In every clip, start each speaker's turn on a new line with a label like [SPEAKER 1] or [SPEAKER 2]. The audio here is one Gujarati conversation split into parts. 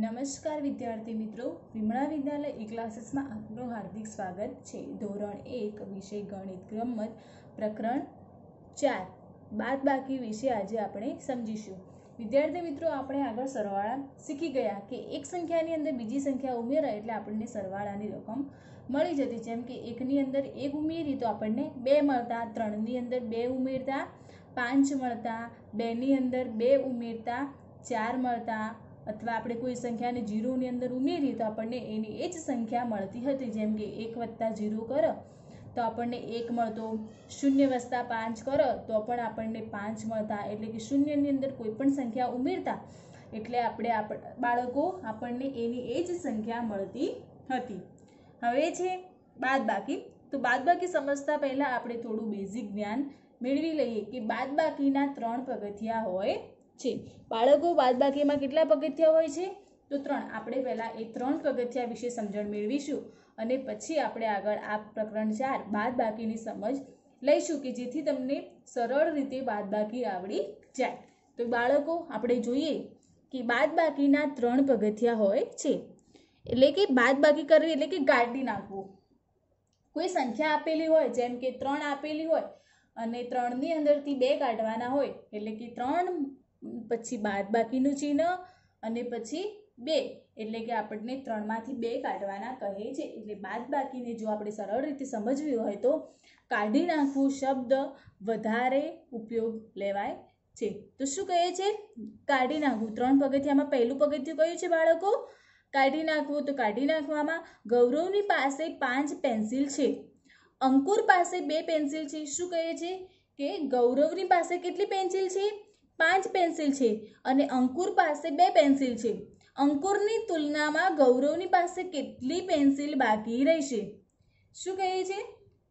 [SPEAKER 1] નમસ્કાર વિદ્યાર્થી મિત્રો વિમળા વિદ્યાલય ઈ ક્લાસીસમાં આપનું હાર્દિક સ્વાગત છે ધોરણ એક વિષય ગણિત ગમત પ્રકરણ ચાર બાદ બાકી વિશે આજે આપણે સમજીશું વિદ્યાર્થી મિત્રો આપણે આગળ સરવાળા શીખી ગયા કે એક સંખ્યાની અંદર બીજી સંખ્યા ઉમેરાય એટલે આપણને સરવાળાની રકમ મળી જતી જેમ કે એકની અંદર એક ઉમેરી તો આપણને બે મળતા ત્રણની અંદર બે ઉમેરતા પાંચ મળતા બેની અંદર બે ઉમેરતા ચાર મળતા અથવા આપણે કોઈ સંખ્યાને જીરોની અંદર ઉમેરીએ તો આપણને એની એ જ સંખ્યા મળતી હતી જેમ કે એક વત્તા જીરો કરો તો આપણને એક મળતો શૂન્ય વસ્તા પાંચ કરો તો પણ આપણને પાંચ મળતા એટલે કે શૂન્યની અંદર કોઈ પણ સંખ્યા ઉમેરતા એટલે આપણે બાળકો આપણને એની એ જ સંખ્યા મળતી હતી હવે છે બાદબાકી તો બાદબાકી સમજતા પહેલાં આપણે થોડું બેઝિક જ્ઞાન મેળવી લઈએ કે બાદબાકીના ત્રણ પગથિયા હોય છે બાળકો બાદબાકીમાં કેટલા પગથિયા હોય છે તો ત્રણ આપણે પહેલાં એ ત્રણ પગથિયા વિશે સમજણ મેળવીશું અને પછી આપણે આગળ આ પ્રકરણ ચાર બાદબાકીની સમજ લઈશું કે જેથી તમને સરળ રીતે બાદબાકી આવડી જાય તો બાળકો આપણે જોઈએ કે બાદબાકીના ત્રણ પગથિયા હોય છે એટલે કે બાદબાકી કરવી એટલે કે ગાડી નાખવું કોઈ સંખ્યા આપેલી હોય જેમ કે ત્રણ આપેલી હોય અને ત્રણની અંદરથી બે કાઢવાના હોય એટલે કે ત્રણ પછી બાદ બાકીનું ચિહ્ન અને પછી બે એટલે કે આપણને ત્રણમાંથી બે કાઢવાના કહે છે એટલે બાદ બાકીને જો આપણે સરળ રીતે સમજવી હોય તો કાઢી નાખવું શબ્દ વધારે ઉપયોગ લેવાય છે તો શું કહે છે કાઢી નાખવું ત્રણ પગથિયામાં પહેલું પગથિયું કયું છે બાળકો કાઢી નાખવું તો કાઢી નાખવામાં ગૌરવની પાસે પાંચ પેન્સિલ છે અંકુર પાસે બે પેન્સિલ છે શું કહે છે કે ગૌરવની પાસે કેટલી પેન્સિલ છે પાંચ પેન્સિલ છે અને અંકુર પાસે બે પેન્સિલ છે અંકુરની તુલનામાં ગૌરવની પાસે કેટલી પેન્સિલ બાકી રહેશે શું કહે છે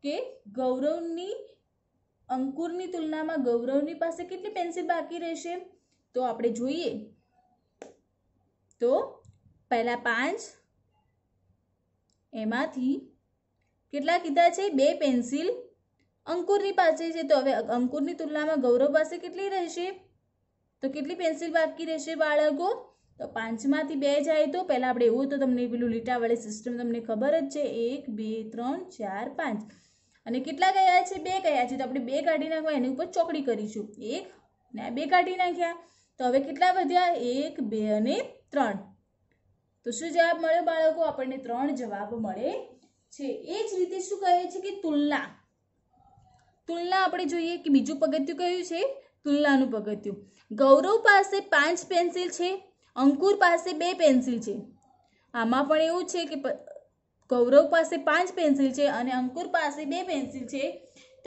[SPEAKER 1] કે ગૌરવની અંકુરની તુલનામાં ગૌરવની પાસે કેટલી પેન્સિલ બાકી રહેશે તો આપણે જોઈએ તો પહેલાં પાંચ એમાંથી કેટલા કીધા છે બે પેન્સિલ અંકુરની પાસે છે તો હવે અંકુરની તુલનામાં ગૌરવ પાસે કેટલી રહેશે તો કેટલી પેન્સિલ બાકી રહેશે બાળકો તો પાંચમાંથી બે જાય તો પહેલાં આપણે એવું તો તમને પેલું લીટાવાળી સિસ્ટમ તમને ખબર જ છે એક બે ત્રણ ચાર પાંચ અને કેટલા ગયા છે બે ગયા છે તો આપણે બે કાઢી નાખવા એની ઉપર ચોકડી કરીશું એક ને બે કાઢી નાખ્યા તો હવે કેટલા વધ્યા એક બે અને ત્રણ તો શું જવાબ મળ્યો બાળકો આપણને ત્રણ જવાબ મળે છે એ જ રીતે શું કહે છે કે તુલના તુલના આપણે જોઈએ કે બીજું પગથિયું કયું છે તુલનાનું પગથિયું ગૌરવ પાસે પાંચ પેન્સિલ છે અંકુર પાસે બે પેન્સિલ છે આમાં પણ એવું છે કે ગૌરવ પાસે પાંચ પેન્સિલ છે અને અંકુર પાસે બે પેન્સિલ છે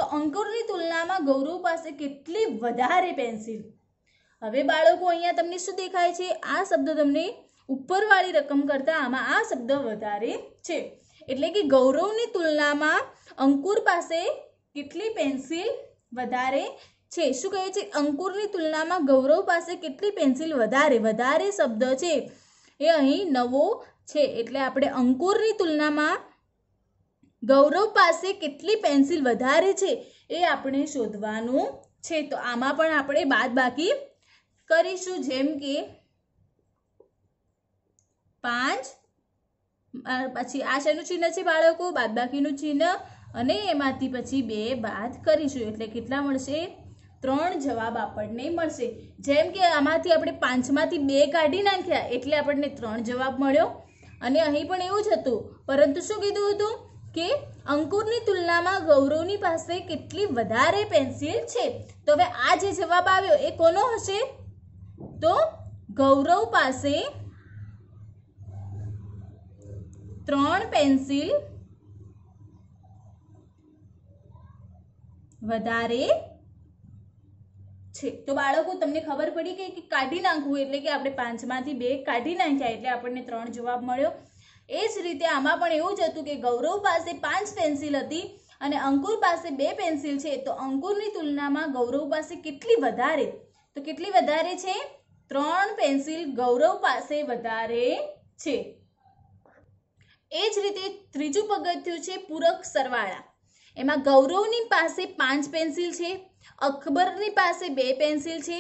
[SPEAKER 1] તો અંકુરની તુલનામાં ગૌરવ પાસે કેટલી વધારે પેન્સિલ હવે બાળકો અહીંયા તમને શું દેખાય છે આ શબ્દ તમને ઉપરવાળી રકમ કરતાં આમાં આ શબ્દ વધારે છે એટલે કે ગૌરવની તુલનામાં અંકુર પાસે કેટલી પેન્સિલ વધારે છે શું કહે છે અંકુરની તુલનામાં ગૌરવ પાસે કેટલી પેન્સિલ વધારે વધારે શબ્દ છે એ અહીં નવો છે એટલે આપણે અંકુરની તુલનામાં ગૌરવ પાસે કેટલી પેન્સિલ વધારે છે એ આપણે શોધવાનું છે તો આમાં પણ આપણે બાદ બાકી કરીશું જેમ કે પાંચ પછી આ શેનું ચિહ્ન છે બાળકો બાદ બાકીનું ચિહ્ન અને એમાંથી પછી બે બાદ કરીશું એટલે કેટલા મળશે ત્રણ જવાબ આપણને મળશે જેમ કે આમાંથી આપણે પાંચમાંથી બે કાઢી નાખ્યા એટલે આપણને ત્રણ જવાબ મળ્યો અને અહીં પણ એવું જ હતું પરંતુ શું કીધું હતું કે અંકુરની તુલનામાં ગૌરવની પાસે કેટલી વધારે પેન્સિલ છે તો હવે આ જે જવાબ આવ્યો એ કોનો હશે તો ગૌરવ પાસે ત્રણ પેન્સિલ વધારે છે તો બાળકો તમને ખબર પડી ગઈ કે કાઢી નાખવું એટલે કે આપણે પાંચમાંથી બે કાઢી નાખ્યા એટલે આપણને ત્રણ જવાબ મળ્યો એ જ રીતે આમાં પણ એવું જ હતું કે ગૌરવ પાસે પાંચ પેન્સિલ હતી અને અંકુર પાસે બે પેન્સિલ છે તો અંકુરની તુલનામાં ગૌરવ પાસે કેટલી વધારે તો કેટલી વધારે છે ત્રણ પેન્સિલ ગૌરવ પાસે વધારે છે એ જ રીતે ત્રીજું પગથિયું છે પૂરક સરવાળા એમાં ગૌરવની પાસે પાંચ પેન્સિલ છે અકબરની પાસે બે પેન્સિલ છે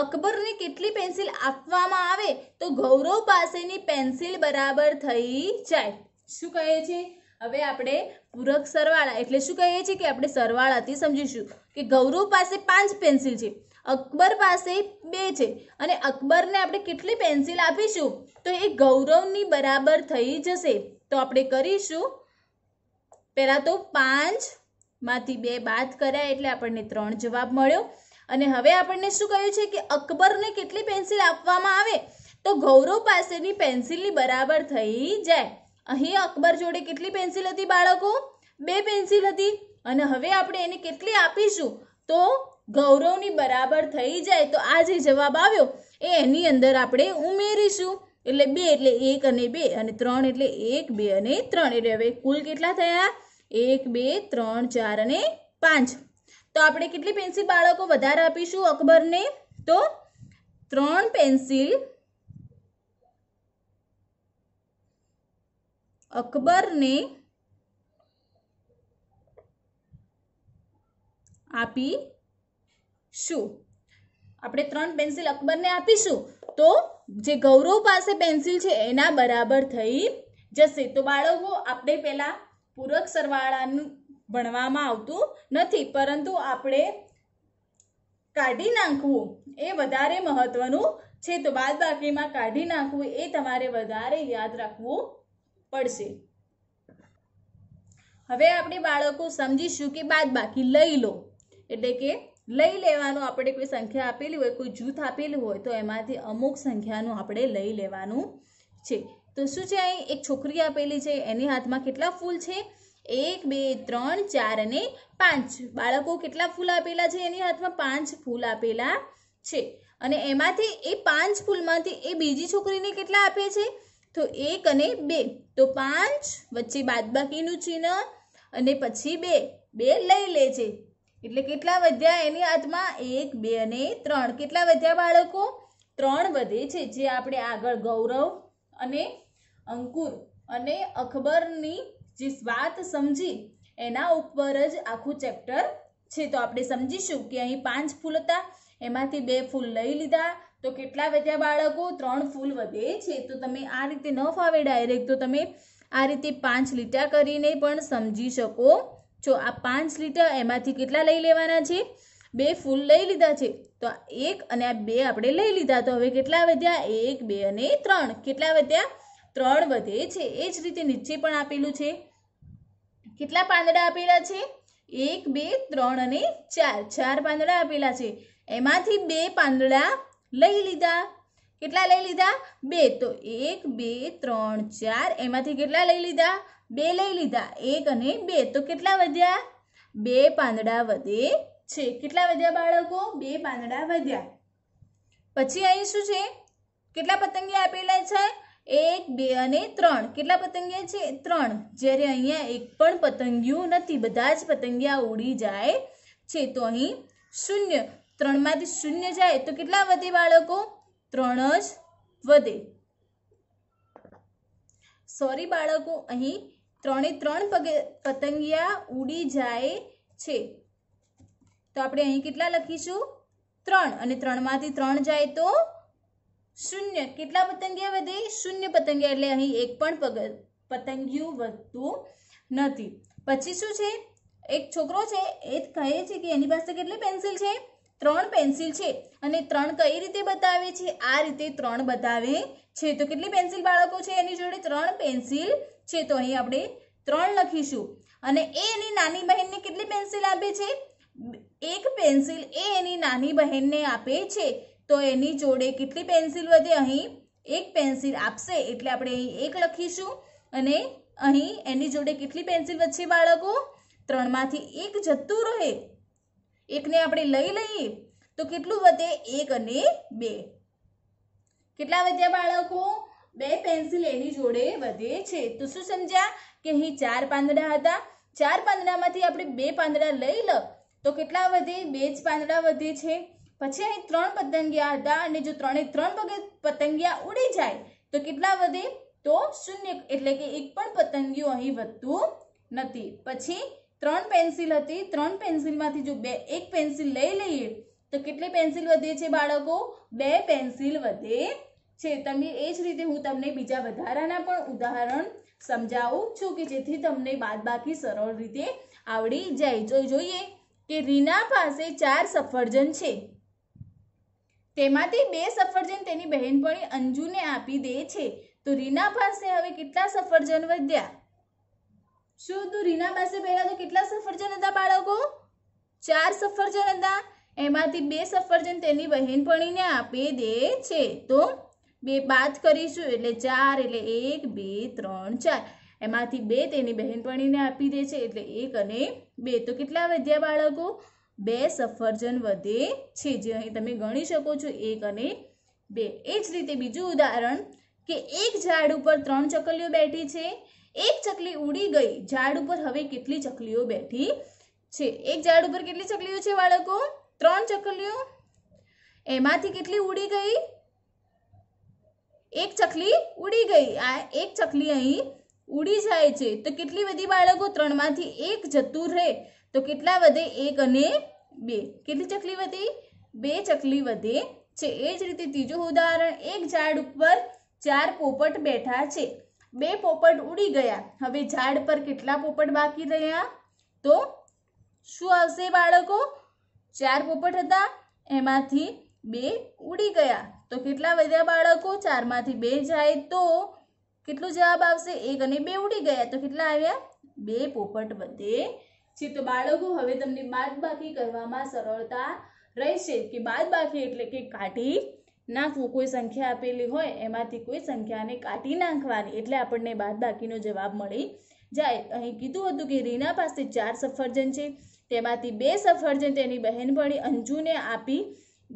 [SPEAKER 1] અકબરને કેટલી પેન્સિલ આપવામાં આવે તો ગૌરવ પાસેની પેન્સિલ બરાબર થઈ જાય શું કહે છે હવે આપણે પૂરક સરવાળા એટલે શું કહીએ છીએ કે આપણે સરવાળાથી સમજીશું કે ગૌરવ પાસે પાંચ પેન્સિલ છે અકબર પાસે બે છે અને અકબરને આપણે કેટલી પેન્સિલ આપીશું તો એ ગૌરવની બરાબર થઈ જશે તો આપણે કરીશું પહેલાં તો પાંચમાંથી બે બાદ કર્યા એટલે આપણને ત્રણ જવાબ મળ્યો અને હવે આપણને શું કહ્યું છે કે અકબરને કેટલી પેન્સિલ આપવામાં આવે તો ગૌરવ પાસેની પેન્સિલની બરાબર થઈ જાય અહીં અકબર જોડે કેટલી પેન્સિલ હતી બાળકો બે પેન્સિલ હતી અને હવે આપણે એને કેટલી આપીશું તો ગૌરવની બરાબર થઈ જાય તો આ જે જવાબ આવ્યો એ એની અંદર આપણે ઉમેરીશું એટલે બે એટલે એક અને બે અને ત્રણ એટલે એક બે અને ત્રણ એટલે હવે કુલ કેટલા થયા એક બે ત્રણ ચાર અને પાંચ તો આપણે કેટલી પેન્સિલ બાળકો વધારે આપીશું અકબરને તો ત્રણ પેન્સિલ અકબરને આપીશું આપણે ત્રણ પેન્સિલ અકબરને આપીશું તો જે ગૌરવ પાસે પેન્સિલ છે એના બરાબર થઈ જશે તો બાળકો આપણે પહેલાં પૂરક સરવાળાનું ભણવામાં આવતું નથી પરંતુ આપણે કાઢી નાખવું એ વધારે મહત્વનું છે તો બાદબાકીમાં કાઢી નાખવું એ તમારે વધારે યાદ રાખવું પડશે હવે આપણે બાળકો સમજીશું કે બાદબાકી લઈ લો એટલે કે લઈ લેવાનું આપણે કોઈ સંખ્યા આપેલી હોય કોઈ જૂથ આપેલું હોય તો એમાંથી અમુક સંખ્યાનું આપણે લઈ લેવાનું છે તો શું છે અહીં એક છોકરી આપેલી છે એની હાથમાં કેટલા ફૂલ છે એક બે ત્રણ ચાર અને પાંચ બાળકો કેટલા ફૂલ આપેલા છે એની હાથમાં પાંચ ફૂલ આપેલા છે અને એમાંથી એ પાંચ ફૂલમાંથી એ બીજી છોકરીને કેટલા આપે છે તો એક અને બે તો પાંચ વચ્ચે બાદબાકીનું ચિહ્ન અને પછી બે બે લઈ લે છે એટલે કેટલા વધ્યા એની હાથમાં એક બે અને ત્રણ કેટલા વધ્યા બાળકો ત્રણ વધે છે જે આપણે આગળ ગૌરવ અને અંકુર અને અકબરની જે વાત સમજી એના ઉપર જ આખું ચેપ્ટર છે તો આપણે સમજીશું કે અહીં પાંચ ફૂલ હતા એમાંથી બે ફૂલ લઈ લીધા તો કેટલા વધ્યા બાળકો ત્રણ ફૂલ વધે છે તો તમે આ રીતે ન ફાવે ડાયરેક્ટ તો તમે આ રીતે પાંચ લીટા કરીને પણ સમજી શકો છો આ પાંચ લીટા એમાંથી કેટલા લઈ લેવાના છે બે ફૂલ લઈ લીધા છે તો એક અને આ બે આપણે લઈ લીધા તો હવે કેટલા વધ્યા એક બે અને ત્રણ કેટલા વધ્યા ત્રણ વધે છે એ જ રીતે નીચે પણ આપેલું છે કેટલા પાંદડા આપેલા છે એક બે ત્રણ અને ચાર ચાર પાંદડા આપેલા છે એમાંથી બે પાંદડા લઈ લીધા કેટલા લઈ લીધા બે તો એક બે ત્રણ ચાર એમાંથી કેટલા લઈ લીધા બે લઈ લીધા એક અને બે તો કેટલા વધ્યા બે પાંદડા વધે છે કેટલા વધ્યા બાળકો બે પાંદડા વધ્યા પછી અહીં શું છે કેટલા પતંગી આપેલા છે એક બે અને ત્રણ કેટલા પતંગિયા છે ત્રણ જ્યારે અહીંયા એક પણ પતંગિયું નથી બધા જ પતંગિયા ઉડી જાય છે તો અહીં શૂન્ય ત્રણમાંથી શૂન્ય જાય તો કેટલા વધે બાળકો ત્રણ જ વધે સોરી બાળકો અહીં ત્રણે ત્રણ પતંગિયા ઉડી જાય છે તો આપણે અહીં કેટલા લખીશું ત્રણ અને ત્રણમાંથી ત્રણ જાય તો શૂન્ય કેટલા પતંગિયા વધે શૂન્ય પતંગિયા એટલે અહીં એક પણ પતંગિયું વધતું નથી પછી શું છે એક છોકરો છે એ કહે છે કે એની પાસે કેટલી પેન્સિલ છે ત્રણ પેન્સિલ છે અને ત્રણ કઈ રીતે બતાવે છે આ રીતે ત્રણ બતાવે છે તો કેટલી પેન્સિલ બાળકો છે એની જોડે ત્રણ પેન્સિલ છે તો અહીં આપણે ત્રણ લખીશું અને એ એની નાની બહેનને કેટલી પેન્સિલ આપે છે એક પેન્સિલ એ એની નાની બહેનને આપે છે તો એની જોડે કેટલી પેન્સિલ વધે અહીં એક પેન્સિલ આપશે એટલે આપણે અહીં એક લખીશું અને અહીં એની જોડે કેટલી પેન્સિલ વધશે બાળકો ત્રણમાંથી એક જતું રહે એકને આપણે લઈ લઈએ તો કેટલું વધે એક અને બે કેટલા વધ્યા બાળકો બે પેન્સિલ એની જોડે વધે છે તો શું સમજ્યા કે અહીં ચાર પાંદડા હતા ચાર પાંદડામાંથી આપણે બે પાંદડા લઈ લ તો કેટલા વધે બે જ પાંદડા વધે છે પછી અહીં ત્રણ પતંગિયા હતા અને જો ત્રણે ત્રણ પતંગિયા ઉડી જાય તો કેટલા વધે તો શૂન્ય એટલે કે એક પણ પતંગિયું અહીં વધતું નથી પછી ત્રણ પેન્સિલ હતી ત્રણ પેન્સિલમાંથી જો બે એક પેન્સિલ લઈ લઈએ તો કેટલી પેન્સિલ વધે છે બાળકો બે પેન્સિલ વધે છે તમે એ જ રીતે હું તમને બીજા વધારાના પણ ઉદાહરણ સમજાવું છું કે જેથી તમને બાદબાકી સરળ રીતે આવડી જાય જો જોઈએ કે રીના પાસે ચાર સફરજન છે તેમાંથી બે સફરજન તેની બહેનપણી અંજુને આપી દે છે તો રીના પાસે હવે કેટલા સફરજન વધ્યા શું તું રીના પાસે પહેલાં તો કેટલા સફરજન હતા બાળકો ચાર સફરજન હતા એમાંથી બે સફરજન તેની બહેનપણીને આપી દે છે તો બે બાદ કરીશું એટલે ચાર એટલે એક બે ત્રણ ચાર એમાંથી બે તેની બહેનપણીને આપી દે છે એટલે એક અને બે તો કેટલા વધ્યા બાળકો બે સફરજન વધે છે જે અહીં તમે ગણી શકો છો એક અને બે એ જ રીતે બીજું ઉદાહરણ કે એક ઝાડ ઉપર ત્રણ ચકલીઓ બેઠી છે એક ચકલી ઉડી ગઈ ઝાડ ઉપર હવે કેટલી ચકલીઓ બેઠી છે એક ઝાડ ઉપર કેટલી ચકલીઓ છે બાળકો ત્રણ ચકલીઓ એમાંથી કેટલી ઉડી ગઈ એક ચકલી ઉડી ગઈ આ એક ચકલી અહીં ઉડી જાય છે તો કેટલી બધી બાળકો ત્રણમાંથી એક જતું રહે તો કેટલા વધે એક અને બે કેટલી ચકલી વધી બે ચકલી વધે છે એ જ રીતે ત્રીજું ઉદાહરણ એક ઝાડ ઉપર ચાર પોપટ બેઠા છે બે પોપટ ઉડી ગયા હવે ઝાડ પર કેટલા પોપટ બાકી રહ્યા તો શું આવશે બાળકો ચાર પોપટ હતા એમાંથી બે ઉડી ગયા તો કેટલા વધ્યા બાળકો ચારમાંથી બે જાય તો કેટલો જવાબ આવશે એક અને બે ઉડી ગયા તો કેટલા આવ્યા બે પોપટ વધે છે તો બાળકો હવે તમને બાદબાકી કરવામાં સરળતા રહેશે કે બાદ બાકી એટલે કે કાઢી નાખવું કોઈ સંખ્યા આપેલી હોય એમાંથી કોઈ સંખ્યાને કાઢી નાખવાની એટલે આપણને બાદબાકીનો જવાબ મળી જાય અહીં કીધું હતું કે રીના પાસે ચાર સફરજન છે તેમાંથી બે સફરજન તેની બહેનપણી અંજુને આપી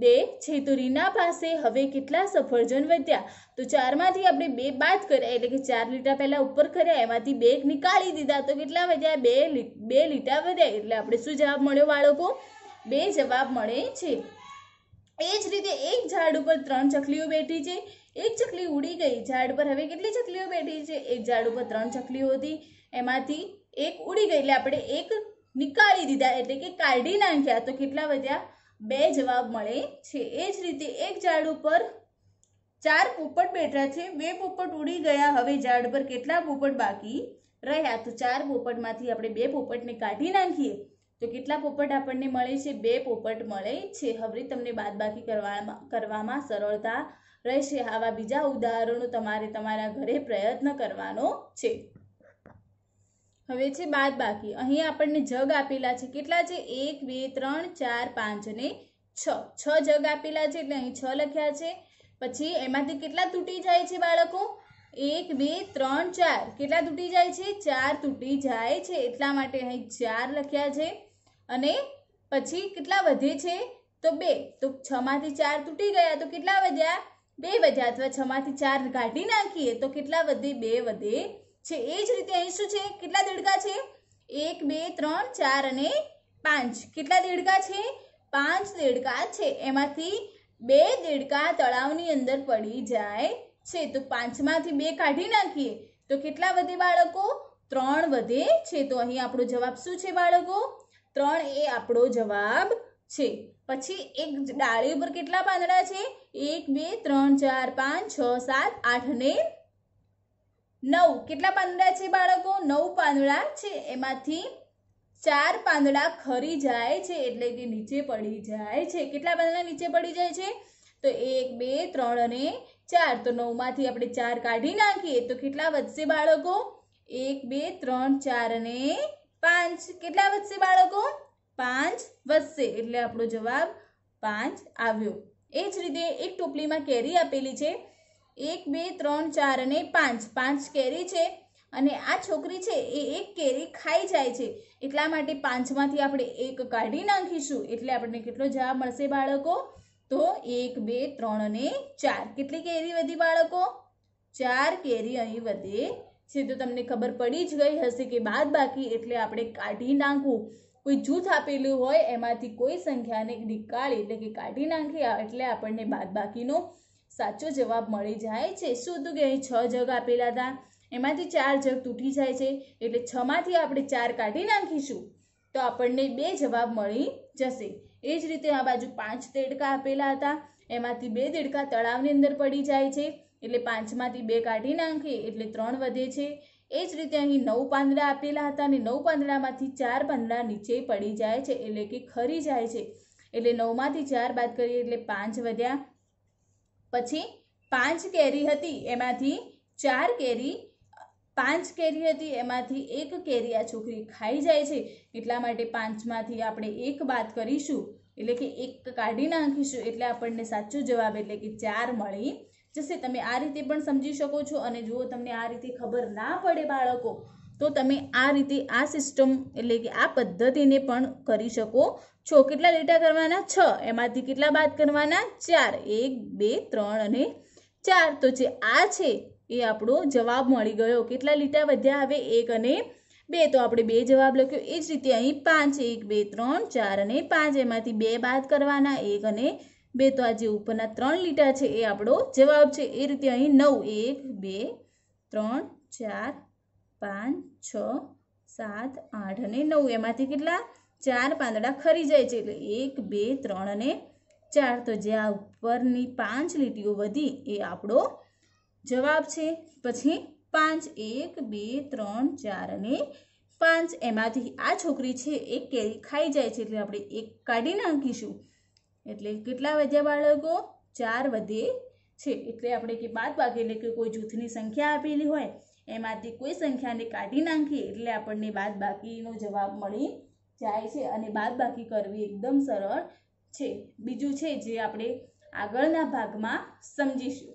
[SPEAKER 1] બે છે રીના પાસે હવે કેટલા સફરજન વધ્યા તો ચારમાંથી આપણે બે બાદ કર્યા એટલે કે ચાર લીટા પહેલાં ઉપર કર્યા એમાંથી બે નીકાળી દીધા તો કેટલા વધ્યા બે બે લીટા વધ્યા એટલે આપણે શું જવાબ મળ્યો બાળકો બે જવાબ મળે છે એ જ રીતે એક ઝાડ ઉપર ત્રણ ચકલીઓ બેઠી છે એક ચકલી ઉડી ગઈ ઝાડ પર હવે કેટલી ચકલીઓ બેઠી છે એક ઝાડ ઉપર ત્રણ ચકલીઓ હતી એમાંથી એક ઉડી ગઈ એટલે આપણે એક નીકાળી દીધા એટલે કે કાઢી નાખ્યા તો કેટલા વધ્યા બે જવાબ મળે છે એ જ રીતે એક ઝાડ ઉપર ચાર પોપટ બેઠા છે બે પોપટ ઉડી ગયા હવે ઝાડ પર કેટલા પોપટ બાકી રહ્યા તો ચાર પોપટમાંથી આપણે બે પોપટને કાઢી નાખીએ તો કેટલા પોપટ આપણને મળે છે બે પોપટ મળે છે હવે તમને બાદબાકી કરવામાં કરવામાં સરળતા રહેશે આવા બીજા ઉદાહરણો તમારે તમારા ઘરે પ્રયત્ન કરવાનો છે હવે છે બાદ બાકી અહીં આપણને જગ આપેલા છે કેટલા છે એક બે ત્રણ ચાર પાંચ અને છ છ જગ આપેલા છે એટલે અહીં છ લખ્યા છે પછી એમાંથી કેટલા તૂટી જાય છે બાળકો એક બે ત્રણ ચાર કેટલા તૂટી જાય છે ચાર તૂટી જાય છે એટલા માટે અહીં ચાર લખ્યા છે અને પછી કેટલા વધે છે તો બે તો છમાંથી ચાર તૂટી ગયા તો કેટલા વધ્યા બે વધ્યા અથવા છમાંથી ચાર કાઢી નાખીએ તો કેટલા વધે બે વધે છે એ જ રીતે અહીં શું છે કેટલા દેડકા છે એક બે ત્રણ ચાર અને પાંચ કેટલા દેડકા છે પાંચ દેડકા છે એમાંથી બે દેડકા તળાવની અંદર પડી જાય છે તો પાંચમાંથી બે કાઢી નાખીએ તો કેટલા વધે બાળકો ત્રણ વધે છે તો અહીં આપણો જવાબ શું છે બાળકો ત્રણ એ આપણો જવાબ છે પછી એક ડાળી ઉપર કેટલા પાંદડા છે એક બે ત્રણ ચાર પાંચ છ સાત આઠ અને નવ કેટલા પાંદડા છે બાળકો નવ પાંદડા છે એમાંથી ચાર પાંદડા ખરી જાય છે એટલે કે નીચે પડી જાય છે કેટલા પાંદડા નીચે પડી જાય છે તો એક બે ત્રણ અને ચાર તો નવમાંથી આપણે ચાર કાઢી નાખીએ તો કેટલા વધશે બાળકો એક બે ત્રણ ચાર અને પાંચ કેટલા વધશે બાળકો પાંચ વધશે એટલે આપણો જવાબ પાંચ આવ્યો એ જ રીતે એક ટોપલીમાં કેરી આપેલી છે એક બે ત્રણ ચાર અને પાંચ પાંચ કેરી છે અને આ છોકરી છે એ એક કેરી ખાઈ જાય છે એટલા માટે પાંચમાંથી આપણે એક કાઢી નાખીશું એટલે આપણને કેટલો જવાબ મળશે બાળકો તો એક બે ત્રણ અને ચાર કેટલી કેરી વધી બાળકો ચાર કેરી અહીં વધે છે તો તમને ખબર પડી જ ગઈ હશે કે બાદ બાકી એટલે આપણે કાઢી નાખવું કોઈ જૂથ આપેલું હોય એમાંથી કોઈ સંખ્યાને નિકાળી એટલે કે કાઢી નાખી એટલે આપણને બાદ બાદબાકીનો સાચો જવાબ મળી જાય છે શું હતું કે અહીં છ જગ આપેલા હતા એમાંથી ચાર જગ તૂટી જાય છે એટલે છમાંથી આપણે ચાર કાઢી નાખીશું તો આપણને બે જવાબ મળી જશે એ જ રીતે આ બાજુ પાંચ તેડકા આપેલા હતા એમાંથી બે દેડકા તળાવની અંદર પડી જાય છે એટલે પાંચમાંથી બે કાઢી નાખીએ એટલે ત્રણ વધે છે એ જ રીતે અહીં નવ પાંદડા આપેલા હતા અને નવ પાંદડામાંથી ચાર પાંદડા નીચે પડી જાય છે એટલે કે ખરી જાય છે એટલે નવમાંથી ચાર બાદ કરીએ એટલે પાંચ વધ્યા પછી પાંચ કેરી હતી એમાંથી ચાર કેરી પાંચ કેરી હતી એમાંથી એક કેરી આ છોકરી ખાઈ જાય છે એટલા માટે પાંચમાંથી આપણે એક બાદ કરીશું એટલે કે એક કાઢી નાખીશું એટલે આપણને સાચો જવાબ એટલે કે ચાર મળી જશે તમે આ રીતે પણ સમજી શકો છો અને જો તમને આ રીતે ખબર ના પડે બાળકો તો તમે આ રીતે આ સિસ્ટમ એટલે કે આ પદ્ધતિને પણ કરી શકો છો કેટલા ડેટા કરવાના છ એમાંથી કેટલા બાદ કરવાના ચાર એક બે ત્રણ અને ચાર તો જે આ છે એ આપણો જવાબ મળી ગયો કેટલા લીટા વધ્યા હવે એક અને બે તો આપણે બે જવાબ લખ્યો એ જ રીતે અહીં પાંચ એક બે ત્રણ ચાર અને પાંચ એમાંથી બે બાદ કરવાના એક અને બે તો આ જે ઉપરના ત્રણ લીટા છે એ આપણો જવાબ છે એ રીતે અહીં નવ એક બે ત્રણ ચાર પાંચ છ સાત આઠ અને નવ એમાંથી કેટલા ચાર પાંદડા ખરી જાય છે એટલે એક બે ત્રણ અને ચાર તો જે આ ઉપરની પાંચ લીટીઓ વધી એ આપણો જવાબ છે પછી પાંચ એક બે ત્રણ ચાર અને પાંચ એમાંથી આ છોકરી છે એ કેરી ખાઈ જાય છે એટલે આપણે એક કાઢી નાખીશું એટલે કેટલા વધ્યા બાળકો ચાર વધે છે એટલે આપણે કે બાદ બાકી એટલે કે કોઈ જૂથની સંખ્યા આપેલી હોય એમાંથી કોઈ સંખ્યાને કાઢી નાખીએ એટલે આપણને બાદ બાકીનો જવાબ મળી જાય છે અને બાદ બાકી કરવી એકદમ સરળ છે બીજું છે જે આપણે આગળના ભાગમાં સમજીશું